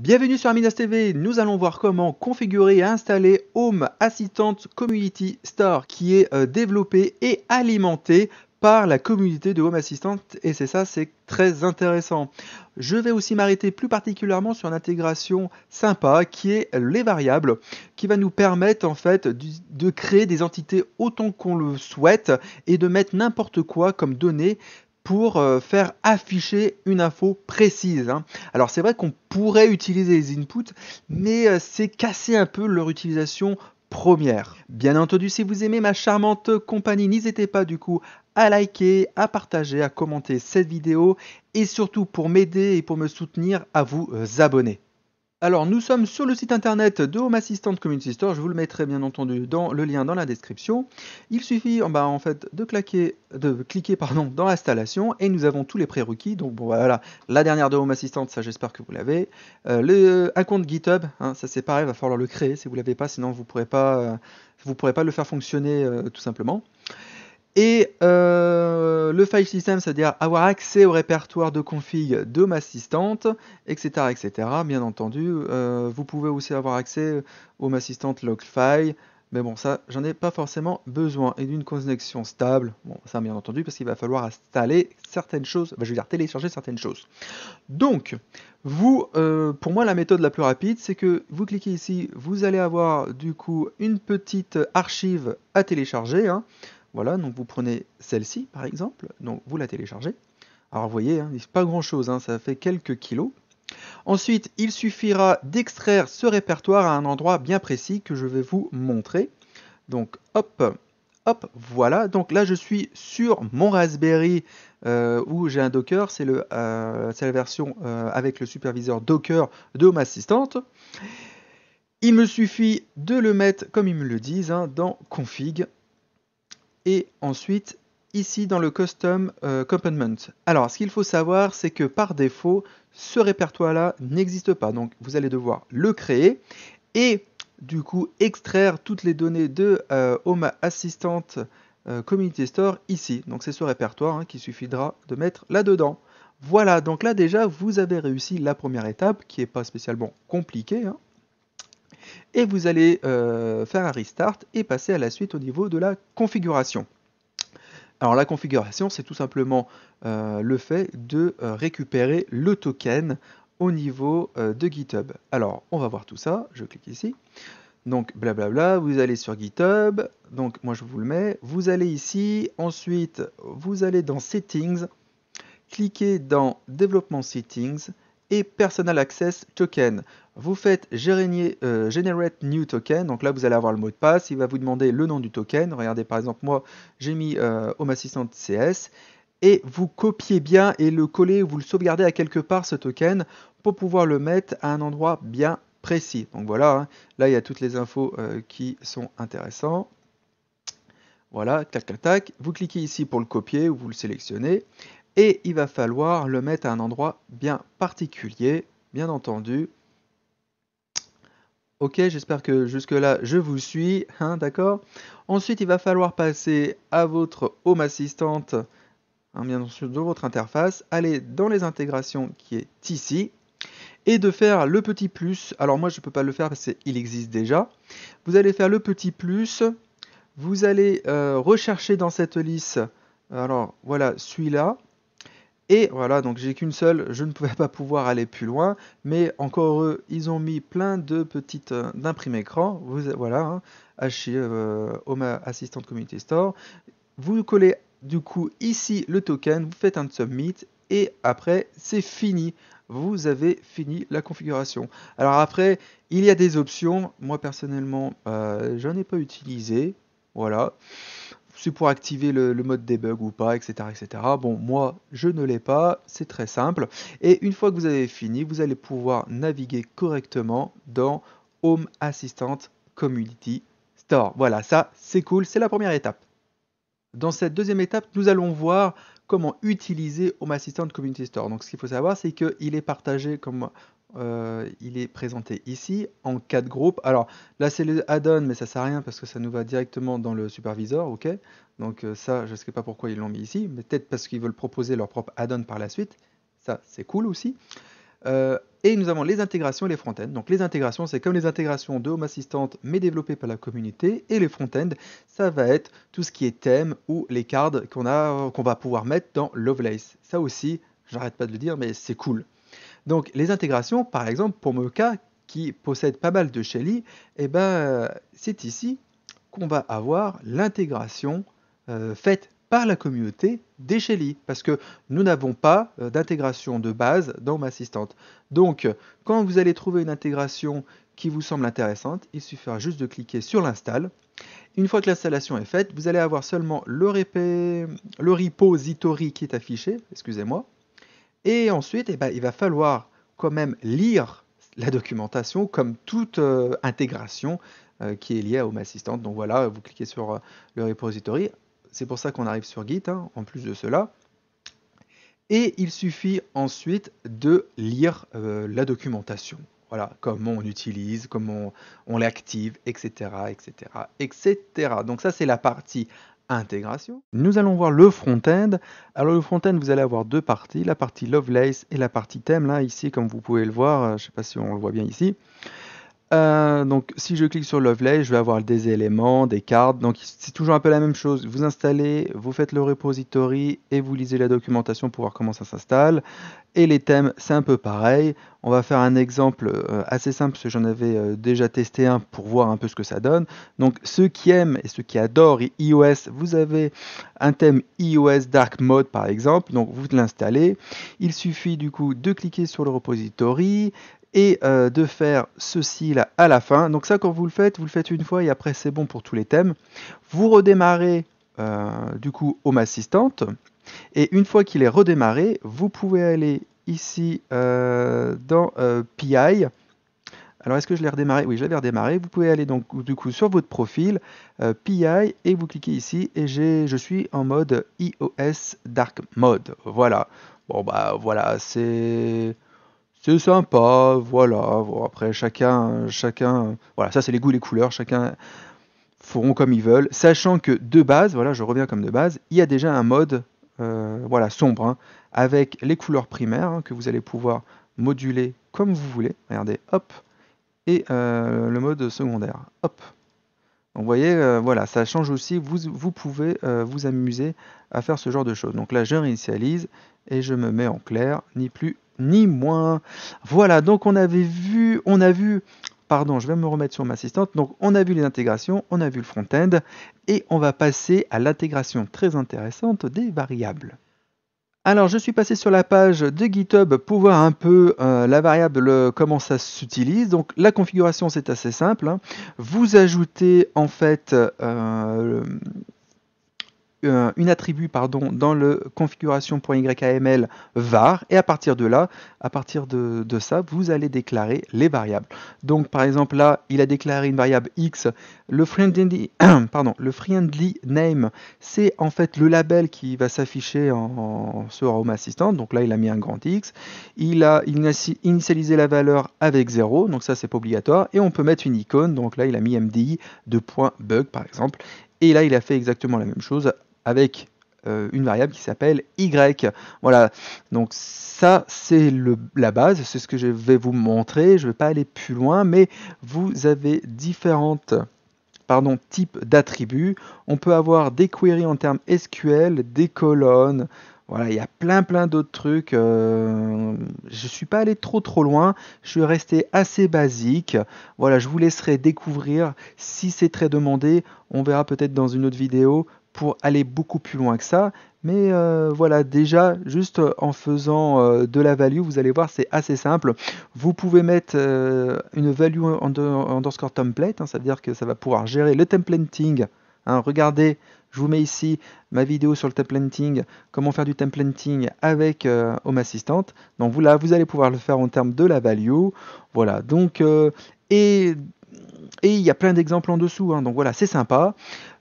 Bienvenue sur Aminas TV, nous allons voir comment configurer et installer Home Assistant Community Store qui est euh, développé et alimenté par la communauté de Home Assistant et c'est ça, c'est très intéressant. Je vais aussi m'arrêter plus particulièrement sur l'intégration sympa qui est les variables qui va nous permettre en fait de créer des entités autant qu'on le souhaite et de mettre n'importe quoi comme données pour euh, faire afficher une info précise. Hein. Alors c'est vrai qu'on pourrait utiliser les inputs, mais euh, c'est casser un peu leur utilisation première. Bien entendu, si vous aimez ma charmante compagnie, n'hésitez pas du coup à liker, à partager, à commenter cette vidéo et surtout pour m'aider et pour me soutenir, à vous euh, abonner. Alors, nous sommes sur le site internet de Home Assistant Community Store. Je vous le mettrai bien entendu dans le lien dans la description. Il suffit en fait de, claquer, de cliquer dans l'installation et nous avons tous les prérequis. Donc bon, voilà, la dernière de Home Assistant, ça j'espère que vous l'avez. Euh, un compte GitHub, hein, ça c'est pareil, il va falloir le créer si vous l'avez pas, sinon vous ne euh, pourrez, pas, le faire fonctionner euh, tout simplement. Et euh, le file system, c'est-à-dire avoir accès au répertoire de config de ma assistante, etc. etc. Bien entendu, euh, vous pouvez aussi avoir accès euh, au assistante file. mais bon, ça, j'en ai pas forcément besoin. Et d'une connexion stable, bon, ça bien entendu, parce qu'il va falloir installer certaines choses, enfin, je veux dire télécharger certaines choses. Donc, vous, pour moi, la méthode la plus rapide, c'est que vous cliquez ici, vous allez avoir du coup une petite archive à télécharger. Hein. Voilà, donc vous prenez celle-ci par exemple, donc vous la téléchargez. Alors vous voyez, hein, pas grand-chose, hein, ça fait quelques kilos. Ensuite, il suffira d'extraire ce répertoire à un endroit bien précis que je vais vous montrer. Donc hop, hop, voilà. Donc là, je suis sur mon Raspberry euh, où j'ai un Docker. C'est euh, la version euh, avec le superviseur Docker de Home Assistante. Il me suffit de le mettre, comme ils me le disent, hein, dans config et ensuite ici dans le Custom euh, Component. Alors, ce qu'il faut savoir, c'est que par défaut, ce répertoire-là n'existe pas. Donc, vous allez devoir le créer et du coup extraire toutes les données de euh, Home Assistant euh, Community Store ici. Donc, c'est ce répertoire hein, qui suffira de mettre là-dedans. Voilà, donc là déjà, vous avez réussi la première étape qui n'est pas spécialement compliquée. Hein et vous allez euh, faire un restart et passer à la suite au niveau de la configuration. Alors la configuration, c'est tout simplement euh, le fait de euh, récupérer le token au niveau de GitHub. Alors on va voir tout ça, je clique ici. Donc blablabla, vous allez sur GitHub, donc moi je vous le mets, vous allez ici, ensuite vous allez dans Settings, cliquez dans Développement Settings, et Personal Access Token. Vous faites euh, Generate New Token, donc là vous allez avoir le mot de passe, il va vous demander le nom du token. Regardez par exemple, moi j'ai mis euh, Home Assistant CS, et vous copiez bien et le collez, vous le sauvegardez à quelque part ce token pour pouvoir le mettre à un endroit bien précis. Donc voilà, hein. là il y a toutes les infos euh, qui sont intéressantes. Voilà, tac, tac, tac. Vous cliquez ici pour le copier ou vous le sélectionnez et il va falloir le mettre à un endroit bien particulier, bien entendu. Ok, j'espère que jusque-là je vous suis, hein, d'accord Ensuite, il va falloir passer à votre Home Assistant, hein, bien sûr, de votre interface, aller dans les intégrations qui est ici, et de faire le petit plus. Alors moi, je ne peux pas le faire parce qu'il existe déjà. Vous allez faire le petit plus, vous allez euh, rechercher dans cette liste, alors voilà, celui-là, et voilà, donc j'ai qu'une seule, je ne pouvais pas pouvoir aller plus loin, mais encore eux, ils ont mis plein de petites euh, écran, vous, voilà, hein, chez euh, Assistant Community Store. Vous collez du coup ici le token, vous faites un submit, et après c'est fini vous avez fini la configuration. Alors après, il y a des options. Moi personnellement, euh, je n'en ai pas utilisé. Voilà c'est pour activer le, mode debug ou pas, etc., etc. Bon, moi, je ne l'ai pas, c'est très simple. Et une fois que vous avez fini, vous allez pouvoir naviguer correctement dans Home Assistant Community Store. Voilà, ça, c'est cool, c'est la première étape. Dans cette deuxième étape, nous allons voir comment utiliser Home Assistant Community Store. Donc, ce qu'il faut savoir, c'est qu'il est partagé, comme euh, il est présenté ici en quatre groupes Alors là, c'est les add mais ça sert à rien parce que ça nous va directement dans le superviseur, ok Donc euh, ça, je ne sais pas pourquoi ils l'ont mis ici, mais peut-être parce qu'ils veulent proposer leur propre add par la suite. Ça, c'est cool aussi. Euh, et nous avons les intégrations et les front Donc les intégrations, c'est comme les intégrations de Home Assistant, mais développées par la communauté. Et les front-end, ça va être tout ce qui est thème ou les cartes qu'on a, qu'on va pouvoir mettre dans Lovelace. Ça aussi, j'arrête pas de le dire, mais c'est cool. Donc les intégrations, par exemple, pour Moka qui possède pas mal de Shelly, eh ben, c'est ici qu'on va avoir l'intégration euh, faite par la communauté des Shelly, parce que nous n'avons pas euh, d'intégration de base dans Ma Assistant. Donc, quand vous allez trouver une intégration qui vous semble intéressante, il suffira juste de cliquer sur l'install. Une fois que l'installation est faite, vous allez avoir seulement le, repo le repository qui est affiché, excusez-moi, et ensuite, eh ben, il va falloir quand même lire la documentation comme toute euh, intégration euh, qui est liée à Home Assistant. Donc voilà, vous cliquez sur euh, le repository. C'est pour ça qu'on arrive sur Git, hein, en plus de cela. Et il suffit ensuite de lire la documentation. Voilà, comment on utilise, comment on, l'active, etc., etc., etc. Donc ça, c'est la partie intégration. Nous allons voir le front-end. Alors le front-end, vous allez avoir deux parties, la partie Lovelace et la partie thème. Là, ici, comme vous pouvez le voir, euh, je ne sais pas si on le voit bien ici. Euh, donc si je clique sur Lovelace, je vais avoir des éléments, des cartes. Donc c'est toujours un peu la même chose. Vous installez, vous faites le repository et vous lisez la documentation pour voir comment ça s'installe. Et les thèmes, c'est un peu pareil. On va faire un exemple euh, assez simple parce que j'en avais euh, déjà testé un pour voir un peu ce que ça donne. Donc ceux qui aiment et ceux qui adorent iOS, vous avez un thème iOS Dark Mode par exemple. Donc vous l'installez. Il suffit du coup de cliquer sur le repository, et euh, de faire ceci là à la fin. Donc ça quand vous le faites, vous le faites une fois et après c'est bon pour tous les thèmes. Vous redémarrez euh, du coup Home Assistant et une fois qu'il est redémarré, vous pouvez aller ici euh, dans PI. Alors est-ce que je l'ai redémarré Oui, je l'avais redémarré. Vous pouvez aller donc du coup sur votre profil PI et vous cliquez ici et je suis en mode iOS Dark Mode. Voilà. Bon bah voilà, c'est c'est sympa, voilà. Bon, après, chacun, chacun, voilà, ça c'est les goûts, les couleurs, chacun feront comme ils veulent, sachant que de base, voilà, je reviens comme de base, il y a déjà un mode, euh, voilà, sombre, hein, avec les couleurs primaires hein, que vous allez pouvoir moduler comme vous voulez. Regardez, hop, et euh, le mode secondaire, hop. Donc vous voyez, euh, voilà, ça change aussi. Vous, vous pouvez vous amuser à faire ce genre de choses. Donc là, je réinitialise et je me mets en clair, ni plus ni moins. Voilà, donc on avait vu, on a vu, pardon, je vais me remettre sur ma assistante. Donc on a vu les intégrations, on a vu le front-end, et on va passer à l'intégration très intéressante des variables. Alors je suis passé sur la page de GitHub pour voir un peu euh, la variable, euh, comment ça s'utilise. Donc la configuration c'est assez simple. Hein. Vous ajoutez en fait euh, euh, une attribut pardon, dans le configuration.yaml var et à partir de là, à partir de, ça, vous allez déclarer les variables. Donc par exemple là, il a déclaré une variable x, le friendly, pardon, le friendly name, c'est en fait le label qui va s'afficher en, ce sur Home Assistant, donc là il a mis un grand x, il a, initialisé la valeur avec 0, donc ça c'est pas obligatoire, et on peut mettre une icône, donc là il a mis mdi de point bug par exemple, et là, il a fait exactement la même chose avec euh, une variable qui s'appelle y. Voilà, donc ça c'est la base, c'est ce que je vais vous montrer, je ne vais pas aller plus loin, mais vous avez différentes pardon, types d'attributs. On peut avoir des queries en termes SQL, des colonnes, voilà, il y a plein plein d'autres trucs. Euh, je ne suis pas allé trop trop loin. Je suis resté assez basique. Voilà, je vous laisserai découvrir. Si c'est très demandé, on verra peut-être dans une autre vidéo aller beaucoup plus loin que ça. Mais euh, voilà, déjà, juste euh, en faisant euh, de la value, vous allez voir, c'est assez simple. Vous pouvez mettre une value score template, c'est hein, ça veut dire que ça va pouvoir gérer le templating. Hein, regardez, je vous mets ici ma vidéo sur le templating, comment faire du templating avec Home Assistant. Donc vous, là, vous allez pouvoir le faire en termes de la value. Voilà, donc, et et il y a plein d'exemples en dessous, hein. donc voilà, c'est sympa.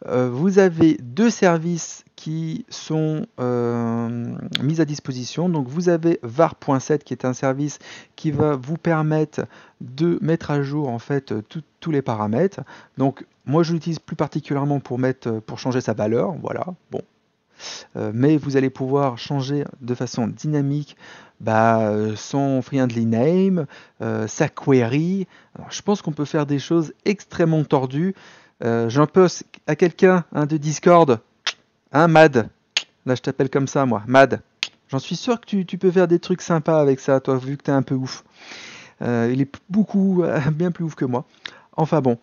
Euh, vous avez deux services qui sont euh, mis à disposition. Donc vous avez var.7 qui est un service qui va vous permettre de mettre à jour en fait euh, tous les paramètres. Donc moi je l'utilise plus particulièrement pour mettre pour changer sa valeur, voilà. Bon, euh, mais vous allez pouvoir changer de façon dynamique bah, euh, son friendly name, euh, sa query. je pense qu'on peut faire des choses extrêmement tordues. J'en pose à quelqu'un hein, de Discord, un hein, Mad. Là, je t'appelle comme ça, moi, Mad. J'en suis sûr que tu, peux faire des trucs sympas avec ça, toi, vu que tu es un peu ouf. il est beaucoup, bien plus ouf que moi. Enfin bon.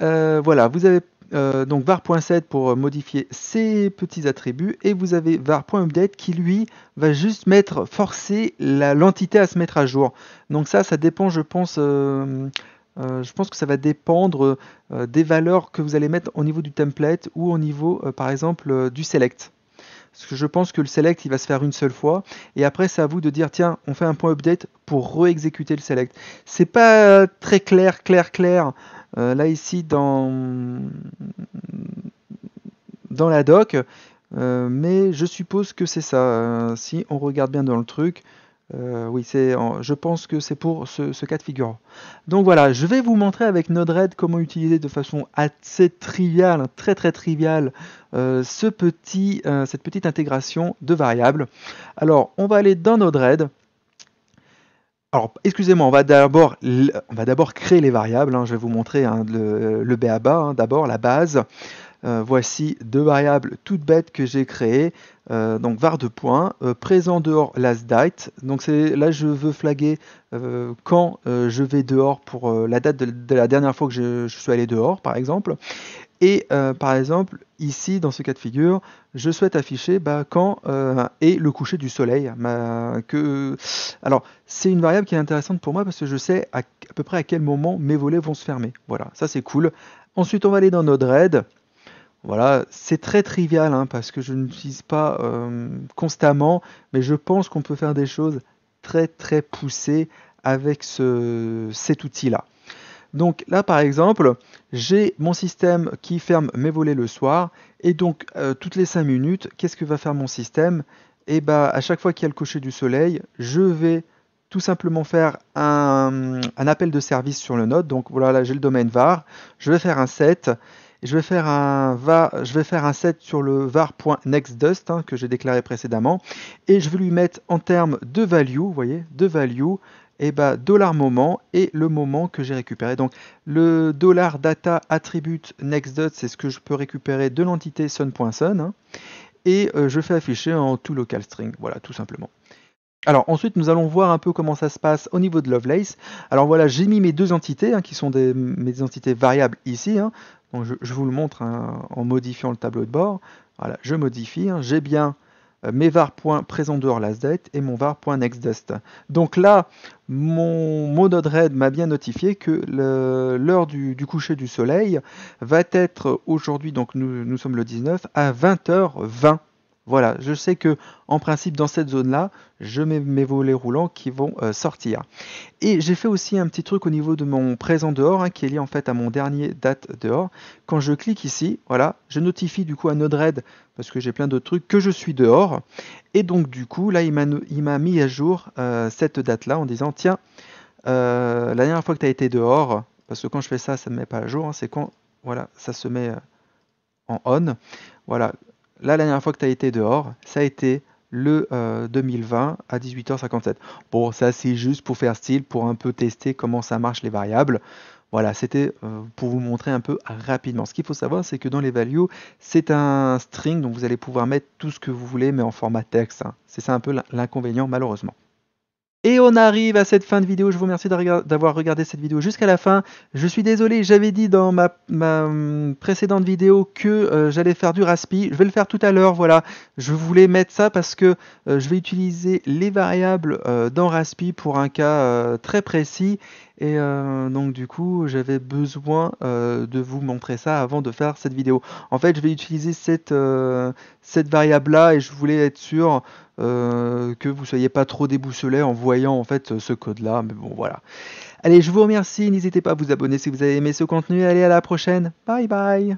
voilà, vous avez euh, donc var.set pour euh, modifier ces petits attributs et vous avez var.update qui lui va juste mettre forcer l'entité à se mettre à jour. Donc ça, ça dépend, je pense, euh, je pense que ça va dépendre des valeurs que vous allez mettre au niveau du template ou au niveau, par exemple, du select. Parce que je pense que le select, il va se faire une seule fois. Et après, c'est à vous de dire, tiens, on fait un point update pour réexécuter le select. C'est pas très clair, clair, clair euh, là ici dans, dans la doc, euh, mais je suppose que c'est ça. Euh, si on regarde bien dans le truc, oui, c'est, je pense que c'est pour ce, cas de figure. Donc voilà, je vais vous montrer avec Node-RED comment utiliser de façon assez triviale, très très triviale, ce petit, cette petite intégration de variables. Alors, on va aller dans Node-RED. Alors, excusez-moi, on va d'abord, va d'abord créer les variables. Hein. je vais vous montrer hein, le, b à bas, hein. d'abord la base. Euh, voici deux variables toutes bêtes que j'ai créées. Euh, donc var de point, euh, présent dehors last date. Donc là je veux flaguer quand je vais dehors pour la date de, la dernière fois que je suis allé dehors par exemple. Et euh, par exemple, ici, dans ce cas de figure, je souhaite afficher bah, quand euh, est le coucher du soleil. Alors, c'est une variable qui est intéressante pour moi parce que je sais à, peu près à quel moment mes volets vont se fermer. Voilà, ça c'est cool. Ensuite, on va aller dans Node-RED. Voilà, c'est très trivial hein, parce que je n'utilise pas euh, constamment, mais je pense qu'on peut faire des choses très très poussées avec cet outil-là. Donc là, par exemple, j'ai mon système qui ferme mes volets le soir. Et donc, euh, toutes les 5 minutes, qu'est-ce que va faire mon système Et eh bah, ben, à chaque fois qu'il y a le cocher du soleil, je vais tout simplement faire un, appel de service sur le node. Donc voilà, là j'ai le domaine var. Je vais faire un set. je vais faire un set sur le var.nextdust hein, que j'ai déclaré précédemment et je vais lui mettre en termes de value, vous voyez, de value et eh bah, ben, dollar moment et le moment que j'ai récupéré. Donc le dollar data attribute dot c'est ce que je peux récupérer de l'entité sun.sun. Hein, et euh, je fais afficher en tout local string, voilà tout simplement. Alors ensuite, nous allons voir un peu comment ça se passe au niveau de Lovelace. Alors voilà, j'ai mis mes deux entités, hein, qui sont des, mes entités variables ici. Hein. Donc je, je, vous le montre en modifiant le tableau de bord. Voilà, je modifie, j'ai bien euh, mes vars.présents-dehors-last-date et mon var.nextdest. Donc là, mon, node m'a bien notifié que l'heure du, coucher du soleil va être aujourd'hui, donc nous, nous sommes le 19, à 20h20. Voilà, je sais que en principe dans cette zone-là, je mets mes volets roulants qui vont euh, sortir. Et j'ai fait aussi un petit truc au niveau de mon présent dehors, hein, qui est lié en fait à mon dernier date dehors. Quand je clique ici, voilà, je notifie du coup à Node-RED, parce que j'ai plein d'autres trucs, que je suis dehors. Et donc du coup, là, il m'a mis à jour euh, cette date-là en disant, tiens, euh, la dernière fois que tu as été dehors, parce que quand je fais ça, ça ne me met pas à jour, hein, c'est quand voilà, ça se met en on. Voilà, la dernière fois que tu as été dehors, ça a été le 2020 euh, à 18h57. Bon, ça c'est juste pour faire style, pour un peu tester comment ça marche les variables. Voilà, c'était euh, pour vous montrer un peu rapidement. Ce qu'il faut savoir, c'est que dans les values, c'est un string, donc vous allez pouvoir mettre tout ce que vous voulez, mais en format texte. Hein. C'est ça un peu l'inconvénient, malheureusement. Et on arrive à cette fin de vidéo. Je vous remercie d'avoir regardé cette vidéo jusqu'à la fin. Je suis désolé, j'avais dit dans ma, hum, précédente vidéo que euh, j'allais faire du Raspi. Je vais le faire tout à l'heure, voilà. Je voulais mettre ça parce que euh, je vais utiliser les variables euh, dans Raspi pour un cas très précis. Et euh, donc du coup, j'avais besoin euh, de vous montrer ça avant de faire cette vidéo. En fait, je vais utiliser cette, euh, variable-là et je voulais être sûr que vous soyez pas trop déboussolés en voyant en fait ce code-là. Mais bon, voilà. Allez, je vous remercie. N'hésitez pas à vous abonner si vous avez aimé ce contenu. Allez, à la prochaine. Bye bye.